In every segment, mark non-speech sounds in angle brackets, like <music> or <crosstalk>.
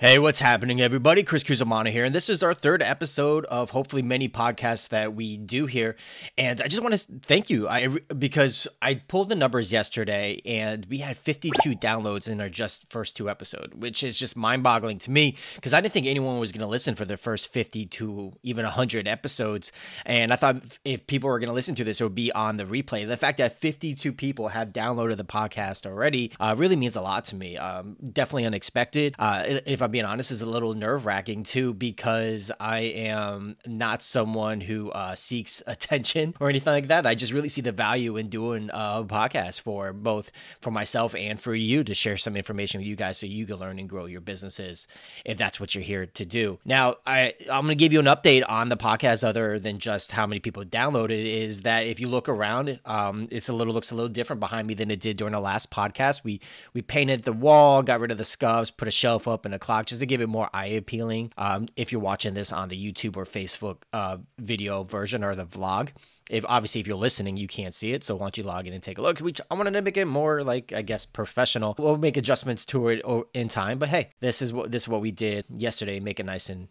Hey, what's happening, everybody? Chris Kuzamana here, and this is our third episode of hopefully many podcasts that we do here. And I just want to thank you I, because I pulled the numbers yesterday, and we had 52 downloads in our just first two episode, which is just mind-boggling to me because I didn't think anyone was going to listen for the first 50 to even 100 episodes. And I thought if people were going to listen to this, it would be on the replay. The fact that 52 people have downloaded the podcast already uh, really means a lot to me. Um, definitely unexpected. Uh, if I'm being honest, is a little nerve wracking too because I am not someone who uh, seeks <laughs> attention or anything like that. I just really see the value in doing a podcast for both for myself and for you to share some information with you guys so you can learn and grow your businesses if that's what you're here to do. Now, I I'm going to give you an update on the podcast other than just how many people downloaded is that if you look around, um, it's a little looks a little different behind me than it did during the last podcast. We we painted the wall, got rid of the scuffs, put a shelf up and a closet TikTok just to give it more eye appealing. Um, if you're watching this on the YouTube or Facebook uh, video version or the vlog, if obviously if you're listening, you can't see it. So why don't you log in and take a look? We I wanted to make it more like I guess professional. We'll make adjustments to it in time, but hey, this is what this is what we did yesterday. Make it nice and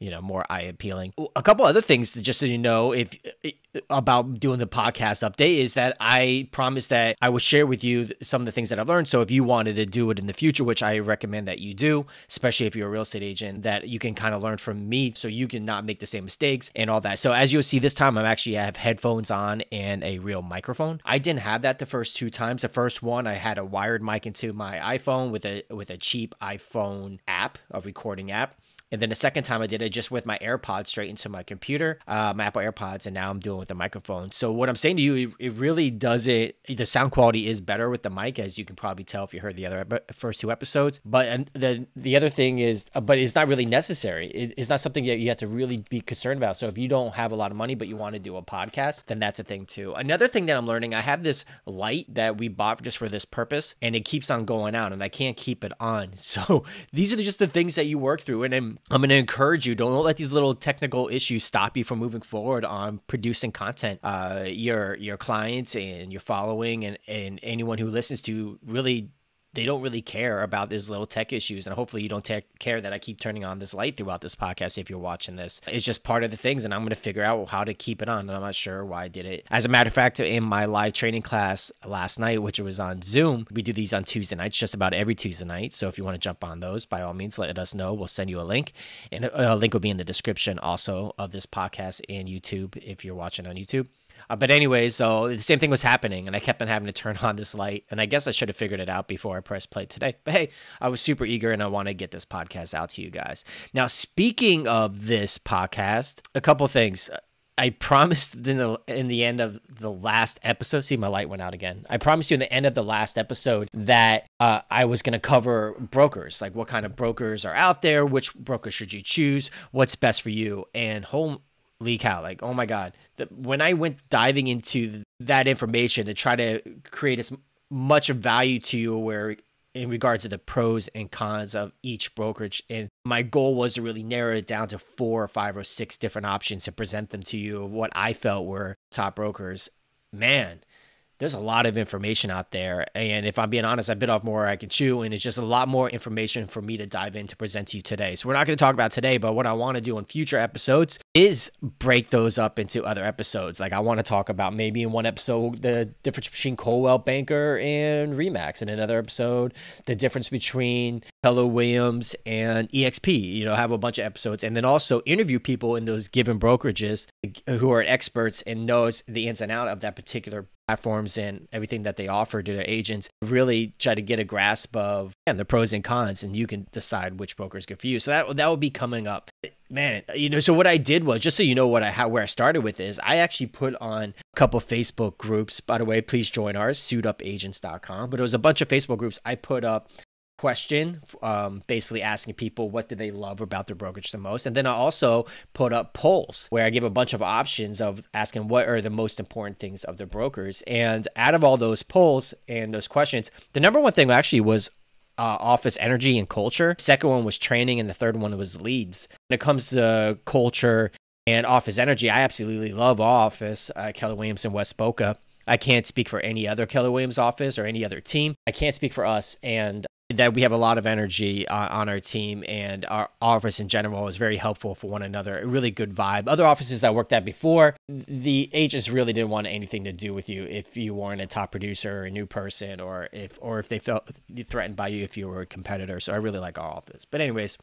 you know more eye appealing a couple other things just so you know if eh, about doing the podcast update is that i promised that i would share with you some of the things that i've learned so if you wanted to do it in the future which i recommend that you do especially if you're a real estate agent that you can kind of learn from me so you can not make the same mistakes and all that so as you'll see this time i'm actually I have headphones on and a real microphone i didn't have that the first two times the first one i had a wired mic into my iphone with a with a cheap iphone app a recording app and then the second time I did it just with my AirPods straight into my computer, uh, my Apple AirPods, and now I'm doing with the microphone. So what I'm saying to you, it, it really does it. The sound quality is better with the mic, as you can probably tell if you heard the other first two episodes. But the the other thing is, uh, but it's not really necessary. It, it's not something that you have to really be concerned about. So if you don't have a lot of money but you want to do a podcast, then that's a thing too. Another thing that I'm learning, I have this light that we bought just for this purpose, and it keeps on going out, and I can't keep it on. <laughs> So these are just the things that you work through, and then I'm going to encourage you don't let these little technical issues stop you from moving forward on producing content. Uh, your your clients and your following and, and anyone who listens to really they don't really care about these little tech issues. And hopefully, you don't care that I keep turning on this light throughout this podcast if you're watching this. It's just part of the things, and I'm going to figure out how to keep it on. And I'm not sure why I did it. As a matter of fact, in my live training class last night, which was on Zoom, we do these on Tuesday nights, just about every Tuesday night. So if you want to jump on those, by all means, let us know. We'll send you a link, and a link will be in the description also of this podcast and YouTube if you're watching on YouTube. Uh, but anyway, so the same thing was happening, and I kept on having to turn <laughs> on this light. And I guess I should have figured it out before I pressed play today. But hey, I was super eager, and I want to get this podcast out to you guys. Now, speaking of this podcast, a couple things. I promised in the in the end of the last episode. See, my light went out again. I promised you in the end of the last episode that uh, I was going to cover brokers, like what kind of brokers are out there, which broker should you choose, what's best for you, and home leak out. Like, oh my God. The, when I went diving into that information to try to create as much value to you where in regards to the pros and cons of each brokerage. And my goal was to really narrow it down to four or five or six different options to present them to you of what I felt were top brokers. Man, there's a lot of information out there. And if I'm being honest, I bit off more I can chew, and it's just a lot more information for me to dive in to present to you today. So we're not going to talk about today, but what I want to do on future episodes is break those up into other episodes. Like I want to talk about maybe in one episode the difference between Colwell Banker and Remax, in another episode the difference between Hello Williams and EXP. You know, have a bunch of episodes, and then also interview people in those given brokerages who are experts and knows the ins and out of that particular platforms and everything that they offer to their agents really try to get a grasp of and the pros and cons and you can decide which broker is good for you so that that will be coming up man you know so what i did was just so you know what i how where i started with is i actually put on a couple facebook groups by the way please join ours suitupagents.com but it was a bunch of facebook groups i put up question, um, basically asking people what do they love about their brokerage the most. And then I also put up polls where I give a bunch of options of asking what are the most important things of the brokers. And out of all those polls and those questions, the number one thing actually was uh, office energy and culture. Second one was training, and the third one was leads. When it comes to culture and office energy, I absolutely love office. Uh, Keller Williams and West Boca. I can't speak for any other Keller Williams office or any other team. I can't speak for us. And that we have a lot of energy uh, on our team and our office in general is very helpful for one another. A really good vibe. Other offices I worked at before, the agents really didn't want anything to do with you if you weren't a top producer or a new person, or if or if they felt threatened by you if you were a competitor. So I really like our office. But anyways,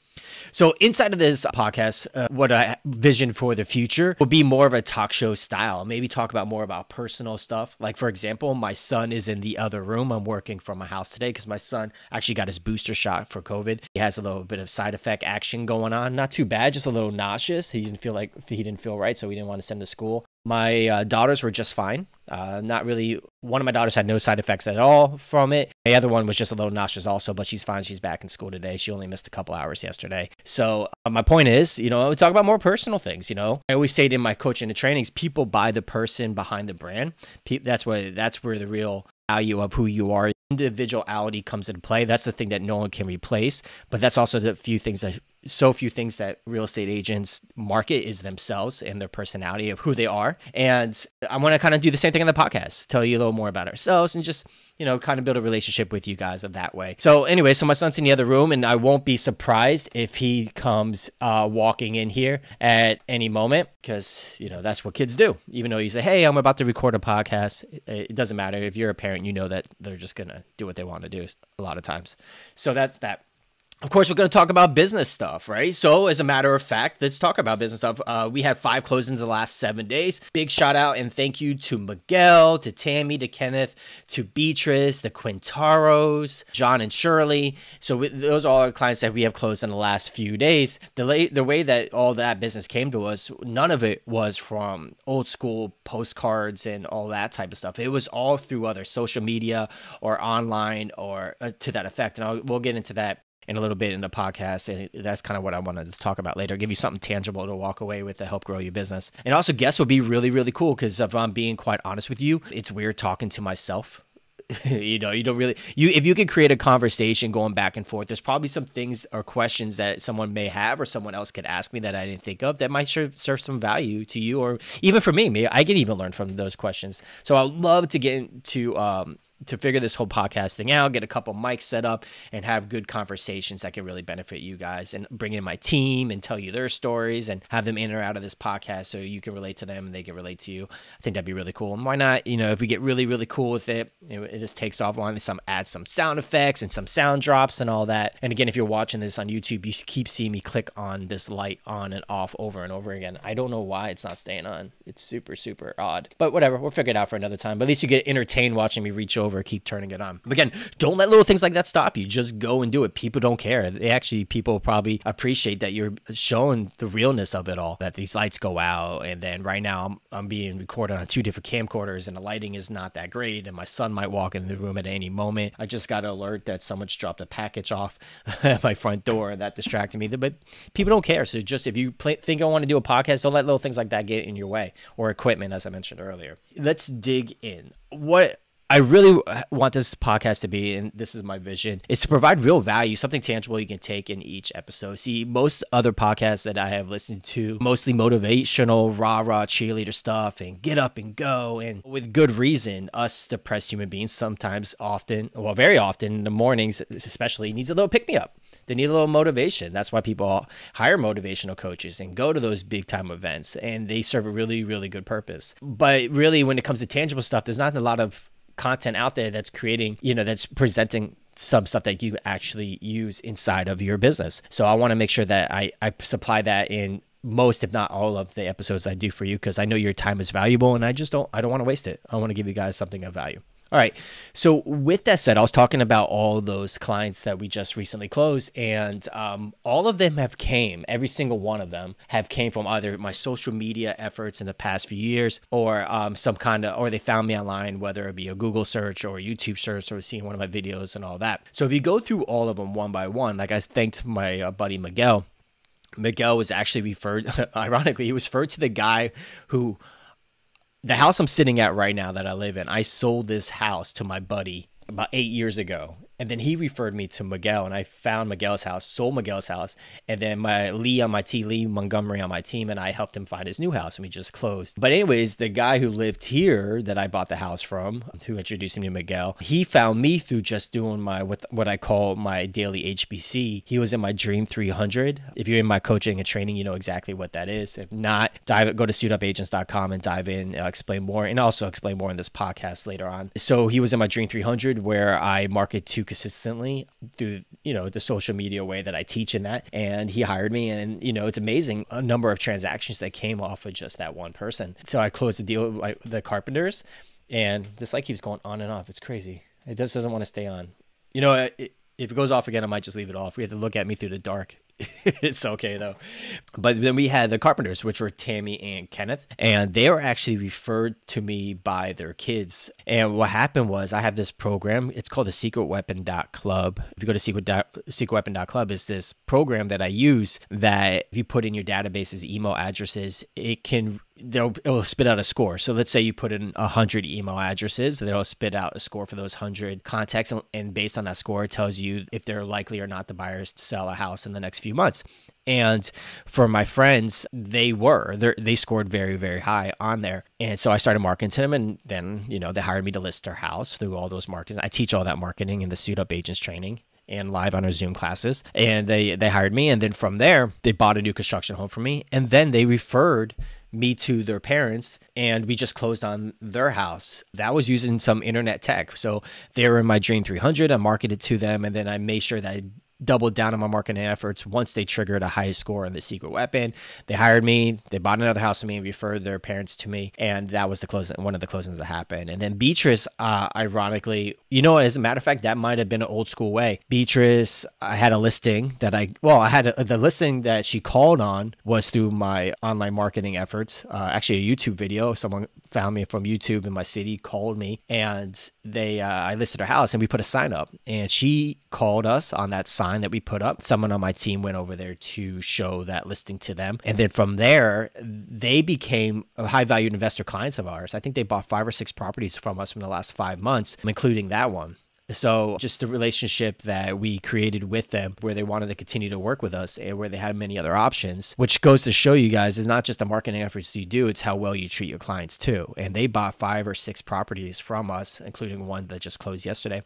so inside of this podcast, uh, what I vision for the future will be more of a talk show style. Maybe talk about more about personal stuff. Like for example, my son is in the other room. I'm working from my house today because my son actually got his booster shot for COVID. He has a little bit of side effect action going on. Not too bad, just a little nauseous. He didn't feel like he didn't feel right, so we didn't want to send to school. My uh, daughters were just fine. Uh, not really. One of my daughters had no side effects at all from it. The other one was just a little nauseous also, but she's fine. She's back in school today. She only missed a couple hours yesterday. So uh, my point is, you know, we talk about more personal things. You know, I always say it in my coaching and trainings, people buy the person behind the brand. Pe- that's where that's where the real value of who you are individuality comes into play. That's the thing that no one can replace, but that's also the few things that so few things that real estate agents market is themselves and their personality of who they are. And I want to kind of do the same thing on the podcast, tell you a little more about ourselves and just, you know, kind of build a relationship with you guys that way. So anyway, so my son's in the other room and I won't be surprised if he comes uh, walking in here at any moment because, you know, that's what kids do. Even though you say, hey, I'm about to record a podcast, it doesn't matter. If you're a parent, you know that they're just going to do what they want to do a lot of times. So that's that of course, we're going to talk about business stuff, right? So, as a matter of fact, let's talk about business stuff. Uh, we had five closings the last seven days. Big shout out and thank you to Miguel, to Tammy, to Kenneth, to Beatrice, the Quintaros, John and Shirley. So, we, those are all our clients that we have closed in the last few days. The, la- the way that all that business came to us, none of it was from old school postcards and all that type of stuff. It was all through other social media or online or uh, to that effect. And I'll, we'll get into that in a little bit in the podcast. And that's kind of what I wanted to talk about later. Give you something tangible to walk away with to help grow your business. And also, guests would be really, really cool because if I'm being quite honest with you, it's weird talking to myself. <laughs> you know, you don't really you if you could create a conversation going back and forth, there's probably some things or questions that someone may have or someone else could ask me that I didn't think of that might serve, serve some value to you or even for me. Maybe I can even learn from those questions. So I would love to get into um, to figure this whole podcast thing out, get a couple mics set up, and have good conversations that can really benefit you guys, and bring in my team and tell you their stories and have them in or out of this podcast so you can relate to them and they can relate to you. I think that'd be really cool. And why not? You know, if we get really, really cool with it, it, it just takes off. Why not some add some sound effects and some sound drops and all that? And again, if you're watching this on YouTube, you keep seeing me click on this light on and off over and over again. I don't know why it's not staying on. It's super, super odd. But whatever, we'll figure it out for another time. But at least you get entertained watching me reach over over, keep turning it on. Again, don't let little things like that stop you. Just go and do it. People don't care. They actually, people probably appreciate that you're showing the realness of it all, that these lights go out. And then right now I'm, I'm being recorded on two different camcorders and the lighting is not that great. And my son might walk in the room at any moment. I just got an alert that someone's dropped a package off <laughs> at my front door and that distracted me. But people don't care. So just if you think I want to do a podcast, don't let little things like that get in your way or equipment, as I mentioned earlier. Let's dig in. What I really want this podcast to be, and this is my vision, is to provide real value, something tangible you can take in each episode. See, most other podcasts that I have listened to, mostly motivational, rah rah cheerleader stuff, and get up and go, and with good reason, us depressed human beings sometimes, often, well, very often in the mornings, especially, needs a little pick me up. They need a little motivation. That's why people hire motivational coaches and go to those big time events, and they serve a really, really good purpose. But really, when it comes to tangible stuff, there's not a lot of content out there that's creating, you know, that's presenting some stuff that you actually use inside of your business. So I want to make sure that I, I supply that in most if not all of the episodes I do for you because I know your time is valuable and I just don't I don't want to waste it. I want to give you guys something of value. All right. So with that said, I was talking about all those clients that we just recently closed, and um, all of them have came. Every single one of them have came from either my social media efforts in the past few years, or um, some kind of, or they found me online, whether it be a Google search or a YouTube search, or seeing one of my videos and all that. So if you go through all of them one by one, like I thanked my uh, buddy Miguel. Miguel was actually referred, <laughs> ironically, he was referred to the guy who the house I'm sitting at right now that I live in, I sold this house to my buddy about eight years ago, and then he referred me to Miguel, and I found Miguel's house, sold Miguel's house, and then my Lee on my team, Lee Montgomery on my team, and I helped him find his new house, and we just closed. But anyways, the guy who lived here that I bought the house from, who introduced me to Miguel, he found me through just doing my what what I call my daily HBC. He was in my Dream 300. If you're in my coaching and training, you know exactly what that is. If not, dive go to suitupagents.com and dive in. I'll uh, explain more, and also explain more in this podcast later on. So he was in my Dream 300 where I market to consistently through you know the social media way that I teach in that. And he hired me, and you know it's amazing a number of transactions that came off of just that one person. So I closed the deal with the carpenters, and this light keeps going on and off. It's crazy. It just doesn't want to stay on. You know, it, if it goes off again, I might just leave it off. We have to look at me through the dark. <laughs> it's okay though. But then we had the Carpenters, which were Tammy and Kenneth, and they were actually referred to me by their kids. And what happened was I have this program. It's called the Secret Weapon Club. If you go to secret Weapon Club, it's this program that I use that if you put in your database's email addresses, it can they'll it'll spit out a score. So let's say you put in hundred email addresses, they will spit out a score for those hundred contacts, and based on that score, it tells you if they're likely or not the buyers to sell a house in the next few months. And for my friends, they were they they scored very very high on there, and so I started marketing to them, and then you know they hired me to list their house through all those markets. I teach all that marketing in the Suit Up Agents training and live on our Zoom classes. And they they hired me, and then from there they bought a new construction home for me, and then they referred me to their parents and we just closed on their house. That was using some internet tech. So they were in my Dream 300. I marketed to them and then I made sure that I doubled down on my marketing efforts once they triggered a high score on the secret weapon. They hired me, they bought another house for me, and referred their parents to me, and that was the closing one of the closings that happened. And then Beatrice, uh, ironically, you know, as a matter of fact, that might have been an old school way. Beatrice, I had a listing that I well, I had a, the listing that she called on was through my online marketing efforts. Uh, actually, a YouTube video. Someone found me from YouTube in my city, called me, and they uh, I listed her house, and we put a sign up, and she called us on that sign sign that we put up. Someone on my team went over there to show that listing to them. And then from there, they became high valued investor clients of ours. I think they bought five or six properties from us in the last five months, including that one. So, just the relationship that we created with them, where they wanted to continue to work with us and where they had many other options, which goes to show you guys is not just the marketing efforts you do, it's how well you treat your clients too. And they bought five or six properties from us, including one that just closed yesterday.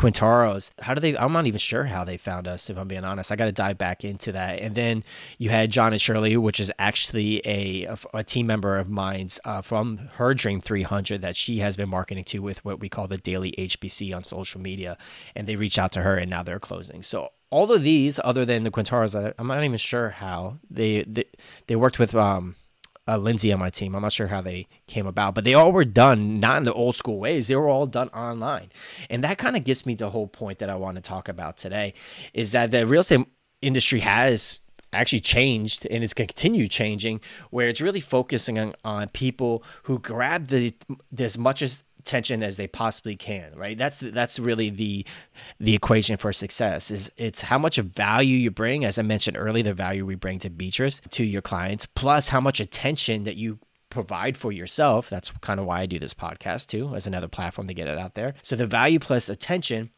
Quintaros. How do they? I'm not even sure how they found us, if I'm being honest. I got to dive back into that. And then you had John and Shirley, which is actually a, a, a team member of mine's uh, from her Dream 300 that she has been marketing to with what we call the daily HBC on social media. And they reached out to her and now they're closing. So all of these, other than the Quintaros, I, am not even sure how they, they, they worked with, um, uh, Lindsay on my team. I'm not sure how they came about, but they all were done not in the old school ways. They were all done online, and that kind of gets me the whole point that I want to talk about today, is that the real estate industry has actually changed and it's continue changing where it's really focusing on, on people who grab the as much as tension as they possibly can right that's that's really the the equation for success is it's how much value you bring as i mentioned earlier the value we bring to beatrice to your clients plus how much attention that you provide for yourself that's kind of why i do this podcast too as another platform to get it out there so the value plus attention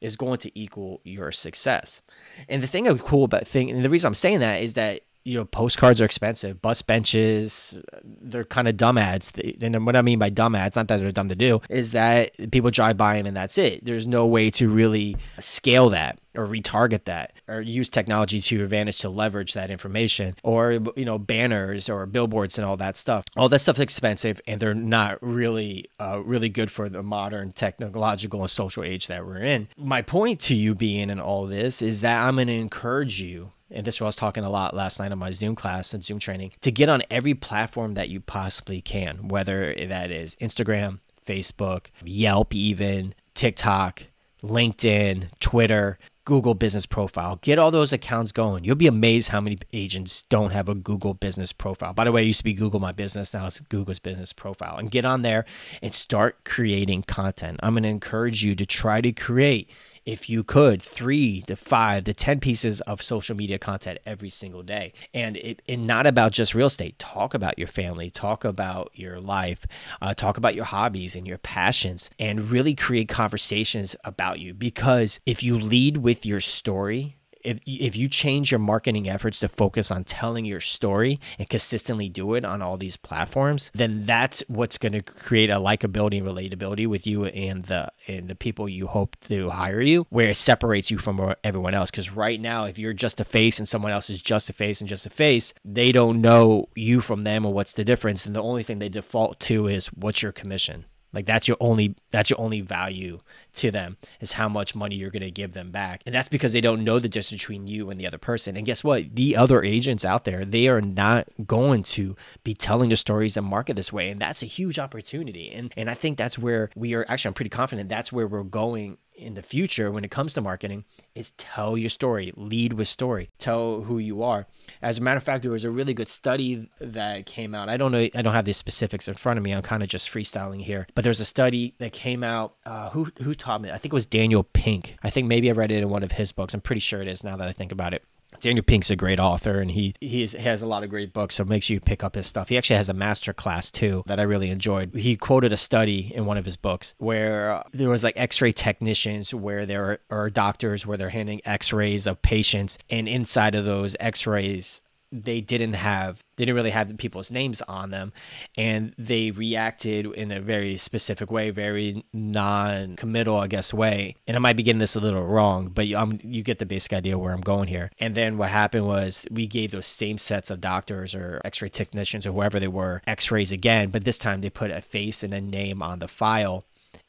is going to equal your success and the thing that's cool about thing and the reason i'm saying that is that you know, postcards are expensive. Bus benches, they're kind of dumb ads. And what I mean by dumb ads, not that they're dumb to do, is that people drive by them and that's it. There's no way to really scale that or retarget that or use technology to your advantage to leverage that information or you know banners or billboards and all that stuff all that stuff's expensive and they're not really uh, really good for the modern technological and social age that we're in my point to you being in all this is that i'm going to encourage you and this is where I was talking a lot last night on my Zoom class and Zoom training, to get on every platform that you possibly can, whether that is Instagram, Facebook, Yelp, even TikTok, LinkedIn, Twitter, Google business profile. Get all those accounts going. You'll be amazed how many agents don't have a Google business profile. By the way, it used to be Google My Business, now it's Google's business profile. And get on there and start creating content. I'm going to encourage you to try to create if you could, three to five to 10 pieces of social media content every single day. And, it, and not about just real estate. Talk about your family, talk about your life, uh, talk about your hobbies and your passions, and really create conversations about you. Because if you lead with your story, if, if you change your marketing efforts to focus on telling your story and consistently do it on all these platforms, then that's what's going to create a likability and relatability with you and the and the people you hope to hire you, where it separates you from everyone else. Because right now, if you're just a face and someone else is just a face and just a face, they don't know you from them or what's the difference. And the only thing they default to is what's your commission. Like that's your only that's your only value to them is how much money you're going to give them back. And that's because they don't know the difference between you and the other person. And guess what? The other agents out there, they are not going to be telling the stories that market this way. And that's a huge opportunity. And and I think that's where we are actually I'm pretty confident that's where we're going in the future when it comes to marketing is tell your story, lead with story, tell who you are. As a matter of fact, there was a really good study that came out. I don't know, I don't have the specifics in front of me. I'm kind of just freestyling here, but there's a study that came out. Uh, who who taught me? I think it was Daniel Pink. I think maybe I read it in one of his books. I'm pretty sure it is now that I think about it. Daniel Pink's a great author, and he he has a lot of great books. So make sure you pick up his stuff. He actually has a master class too that I really enjoyed. He quoted a study in one of his books where uh, there was like X-ray technicians, where there are, are doctors where they're handing X-rays of patients, and inside of those X-rays they didn't have they didn't really have people's names on them and they reacted in a very specific way very non-committal i guess way and i might be getting this a little wrong but you, am you get the basic idea where i'm going here and then what happened was we gave those same sets of doctors or x-ray technicians or whoever they were x-rays again but this time they put a face and a name on the file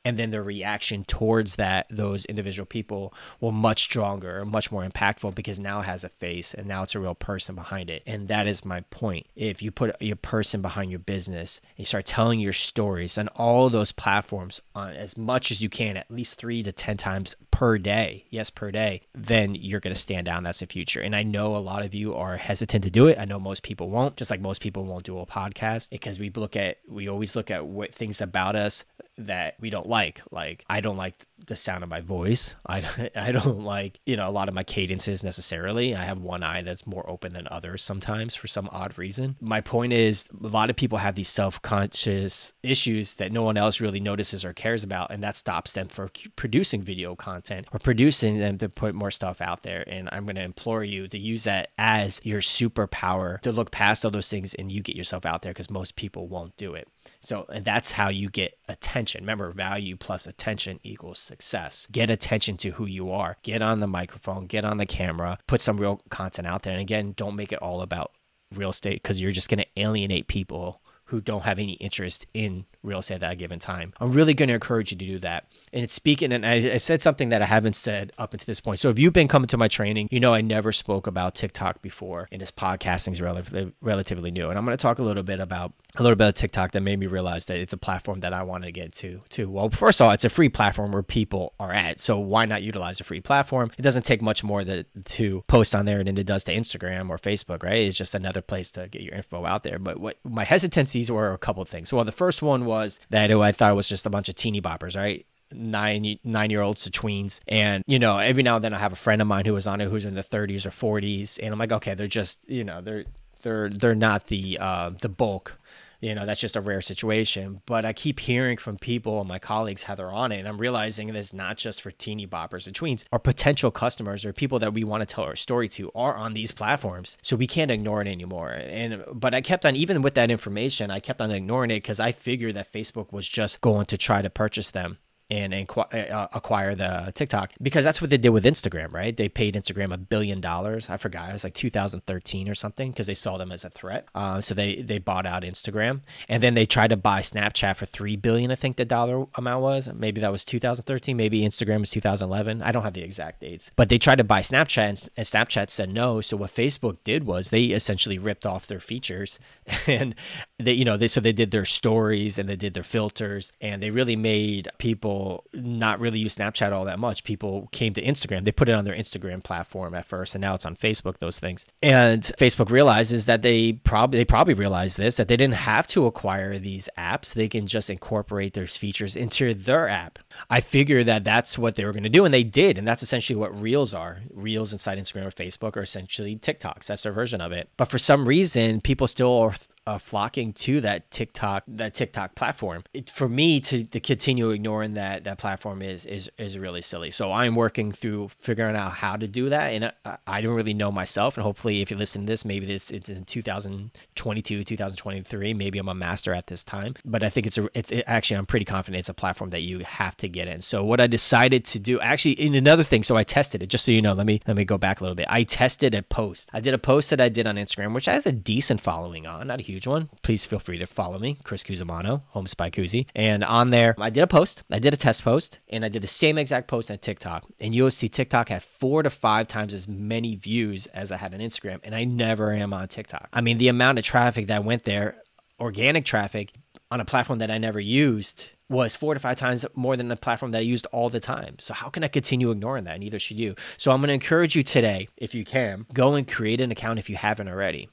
and then their reaction towards that those individual people were much stronger much more impactful because now it has a face and now it's a real person behind it and that is my point if you put your person behind your business and you start telling your stories on all those platforms on as much as you can at least three to ten times per day yes per day then you're going to stand out that's the future and i know a lot of you are hesitant to do it i know most people won't just like most people won't do a podcast because we look at we always look at what things about us that we don't like. Like I don't like the sound of my voice. <laughs> I, I don't like, you know, a lot of my cadences necessarily. I have one eye that's more open than others sometimes for some odd reason. My point is, a lot of people have these self conscious issues that no one else really notices or cares about. And that stops them from producing video content or producing them to put more stuff out there. And I'm going to implore you to use that as your superpower to look past all those things and you get yourself out there because most people won't do it. So, and that's how you get attention. Remember, value plus attention equals success. Get attention to who you are. Get on the microphone, get on the camera, put some real content out there. And again, don't make it all about real estate because you're just going to alienate people who don't have any interest in real estate at a given time. I'm really going to encourage you to do that. And it's speaking, and I, I said something that I haven't said up until this point. So if you've been coming to my training, you know I never spoke about TikTok before, and this podcasting is relatively relatively new. And I'm going to talk a little bit about a little bit of TikTok that made me realize that it's a platform that I wanted to get to too. Well, first of all, it's a free platform where people are at, so why not utilize a free platform? It doesn't take much more to, to post on there than it does to Instagram or Facebook, right? It's just another place to get your info out there. But what my hesitancies were a couple things. Well, the first one was was that I thought was just a bunch of teeny boppers, right? nine nine year olds to tweens and you know every now and then i have a friend of mine who was on it who's in the 30s or 40s and i'm like okay they're just you know they're they're they're not the uh, the bulk you know, that's just a rare situation. But I keep hearing from people and my colleagues how they're on it. And I'm realizing that it's not just for teeny boppers and tweens. Our potential customers or people that we want to tell our story to are on these platforms. So we can't ignore it anymore. And, but I kept on, even with that information, I kept on ignoring it because I figured that Facebook was just going to try to purchase them and, uh, uh, acquire the TikTok because that's what they did with Instagram, right? They paid Instagram a billion dollars. I forgot it was like 2013 or something because they saw them as a threat. Uh, so they they bought out Instagram, and then they tried to buy Snapchat for three billion. I think the dollar amount was maybe that was 2013. Maybe Instagram was 2011. I don't have the exact dates, but they tried to buy Snapchat, and, and Snapchat said no. So what Facebook did was they essentially ripped off their features <laughs> and they you know they so they did their stories and they did their filters and they really made people not really use snapchat all that much people came to instagram they put it on their instagram platform at first and now it's on facebook those things and facebook realizes that they probably they probably realized this that they didn't have to acquire these apps they can just incorporate their features into their app i figure that that's what they were going to do and they did and that's essentially what reels are reels inside instagram or facebook are essentially tiktoks that's their version of it but for some reason people still uh, flocking to that TikTok that TikTok platform. It, for me to, to continue ignoring that that platform is is is really silly. So I'm working through figuring out how to do that, and I, I don't really know myself. And hopefully, if you listen to this, maybe this it's in 2022, 2023. Maybe I'm a master at this time, but I think it's a it's it, actually I'm pretty confident it's a platform that you have to get in. So what I decided to do actually in another thing. So I tested it just so you know. Let me let me go back a little bit. I tested a post. I did a post that I did on Instagram, which has a decent following on, not a huge huge one. Please feel free to follow me, Chris Cusimano, Home Spy Cusi. And on there, I did a post, I did a test post, and I did the same exact post on TikTok. And you'll see TikTok had four to five times as many views as I had on Instagram. And I never am on TikTok. I mean, the amount of traffic that went there, organic traffic on a platform that I never used was four to five times more than the platform that I used all the time. So how can I continue ignoring that? And neither should you. So I'm going to encourage you today, if you can, go and create an account if you haven't already.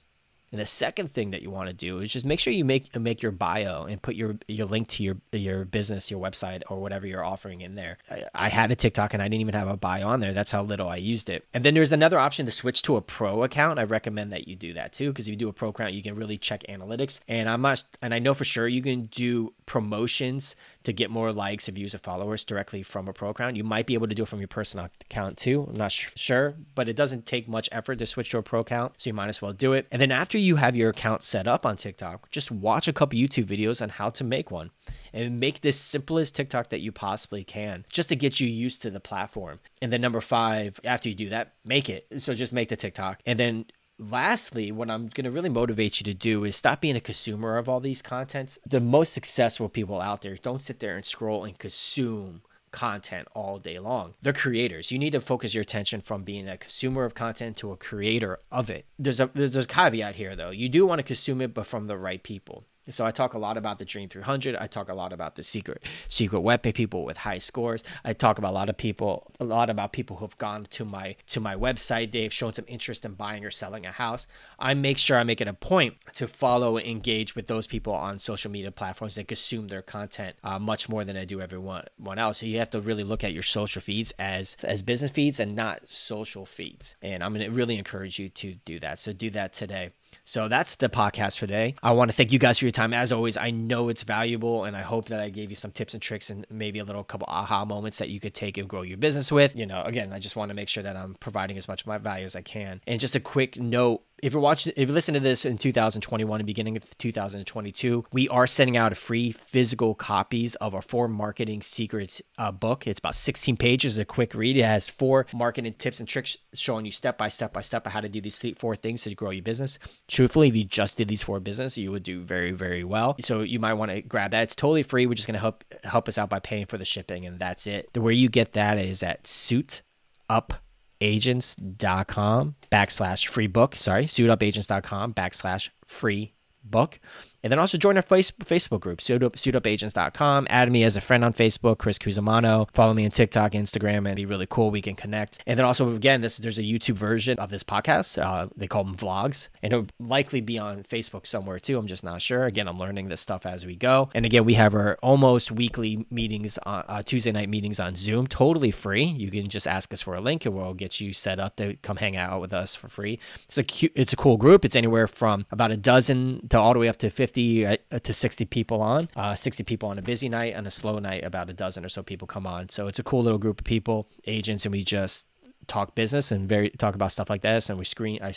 And the second thing that you want to do is just make sure you make make your bio and put your your link to your your business, your website, or whatever you're offering in there. I, I had a TikTok and I didn't even have a bio on there. That's how little I used it. And then there's another option to switch to a pro account. I recommend that you do that too because if you do a pro account, you can really check analytics. And I'm not, and I know for sure you can do promotions to get more likes and views and followers directly from a pro account. You might be able to do it from your personal account too. I'm not sure, but it doesn't take much effort to switch to a pro account, so you might as well do it. And then after you have your account set up on TikTok, just watch a couple YouTube videos on how to make one and make this simplest TikTok that you possibly can just to get you used to the platform. And then number 5, after you do that, make it. So just make the TikTok and then lastly, what I'm going to really motivate you to do is stop being a consumer of all these contents. The most successful people out there don't sit there and scroll and consume content all day long. They're creators. You need to focus your attention from being a consumer of content to a creator of it. There's a there's a caveat here though. You do want to consume it but from the right people. So I talk a lot about the Dream 300. I talk a lot about the secret secret weapon people with high scores. I talk about a lot of people, a lot about people who have gone to my to my website. They've shown some interest in buying or selling a house. I make sure I make it a point to follow and engage with those people on social media platforms that consume their content uh, much more than I do everyone one else. So you have to really look at your social feeds as as business feeds and not social feeds. And I'm gonna really encourage you to do that. So do that today. So that's the podcast for today. I want to thank you guys for your time. As always, I know it's valuable and I hope that I gave you some tips and tricks and maybe a little couple aha moments that you could take and grow your business with. You know, again, I just want to make sure that I'm providing as much of my value as I can. And just a quick note if you're watching, if you listen to this in 2021 and beginning of 2022, we are sending out free physical copies of our four marketing secrets uh, book. It's about 16 pages, a quick read. It has four marketing tips and tricks showing you step by step by step how to do these four things to grow your business. Truthfully, if you just did these four business, you would do very, very well. So you might want to grab that. It's totally free. We're just going to help help us out by paying for the shipping, and that's it. The way you get that is at Suit Up suitupagents.com backslash free book. Sorry, suitupagents.com backslash free book. And then also join our Facebook group, pseudopagents.com. Add me as a friend on Facebook, Chris Cusimano. Follow me on TikTok, Instagram, and it'd be really cool. We can connect. And then also, again, this there's a YouTube version of this podcast. Uh, they call them vlogs, and it'll likely be on Facebook somewhere too. I'm just not sure. Again, I'm learning this stuff as we go. And again, we have our almost weekly meetings, on, uh, Tuesday night meetings on Zoom, totally free. You can just ask us for a link, and we'll get you set up to come hang out with us for free. It's a it's a cool group. It's anywhere from about a dozen to all the way up to 50 50 uh, to 60 people on, uh, 60 people on a busy night, on a slow night, about a dozen or so people come on. So it's a cool little group of people, agents, and we just talk business and very talk about stuff like this. And we screen, I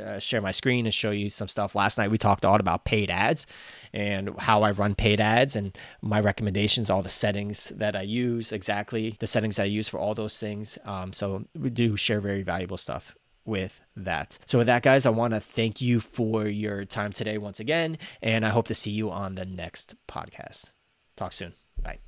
uh, share my screen and show you some stuff. Last night we talked all about paid ads and how I run paid ads and my recommendations, all the settings that I use, exactly the settings I use for all those things. Um, so we do share very valuable stuff with that. So, with that, guys, I want to thank you for your time today once again, and I hope to see you on the next podcast. Talk soon. Bye.